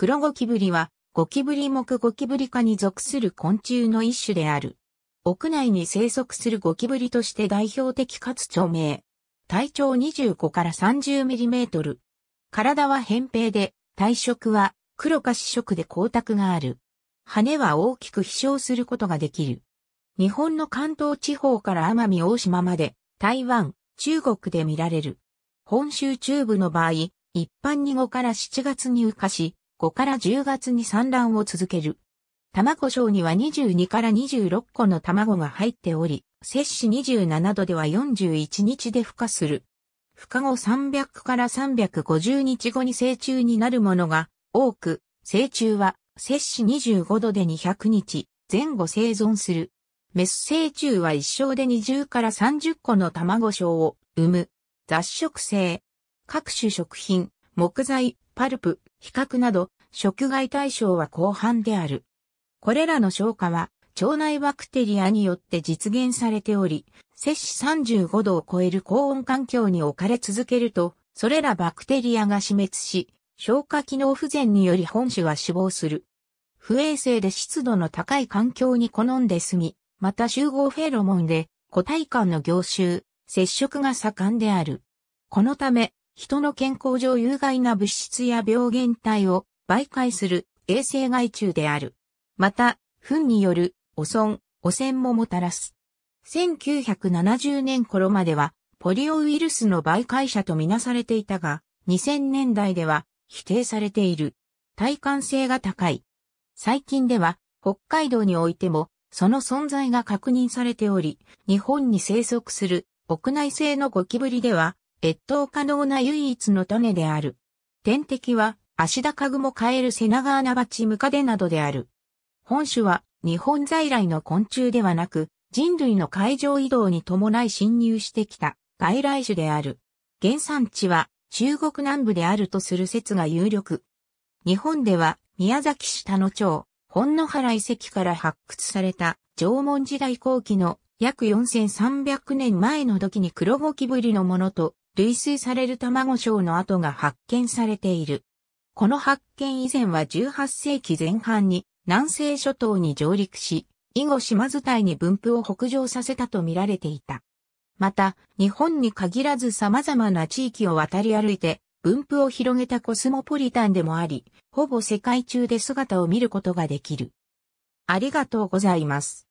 黒ゴキブリは、ゴキブリ目ゴキブリ科に属する昆虫の一種である。屋内に生息するゴキブリとして代表的かつ著名。体長25から30ミリメートル。体は扁平で、体色は黒か紫色で光沢がある。羽は大きく飛翔することができる。日本の関東地方から奄美大島まで、台湾、中国で見られる。本州中部の場合、一般に5から7月に羽化し、5から10月に産卵を続ける。卵小には22から26個の卵が入っており、摂氏27度では41日で孵化する。孵化後300から350日後に成虫になるものが多く、成虫は摂氏25度で200日前後生存する。メス成虫は一生で20から30個の卵小を産む。雑食性。各種食品、木材、パルプ、比較など、食害対象は広範である。これらの消化は、腸内バクテリアによって実現されており、摂氏35度を超える高温環境に置かれ続けると、それらバクテリアが死滅し、消化機能不全により本種は死亡する。不衛生で湿度の高い環境に好んで住み、また集合フェロモンで個体間の凝集、接触が盛んである。このため、人の健康上有害な物質や病原体を媒介する衛生害虫である。また、糞による汚損、汚染ももたらす。1970年頃までは、ポリオウイルスの媒介者とみなされていたが、2000年代では否定されている。耐寒性が高い。最近では、北海道においても、その存在が確認されており、日本に生息する屋内性のゴキブリでは、越冬可能な唯一の種である。天敵は、足高ダカカエルセナガアナバチムカデなどである。本種は、日本在来の昆虫ではなく、人類の海上移動に伴い侵入してきた外来種である。原産地は中国南部であるとする説が有力。日本では宮崎市田野町、本野原遺跡から発掘された縄文時代後期の約4300年前の時に黒ゴキブリのものと類推される卵礁の跡が発見されている。この発見以前は18世紀前半に南西諸島に上陸し、以後島伝いに分布を北上させたと見られていた。また、日本に限らず様々な地域を渡り歩いて、分布を広げたコスモポリタンでもあり、ほぼ世界中で姿を見ることができる。ありがとうございます。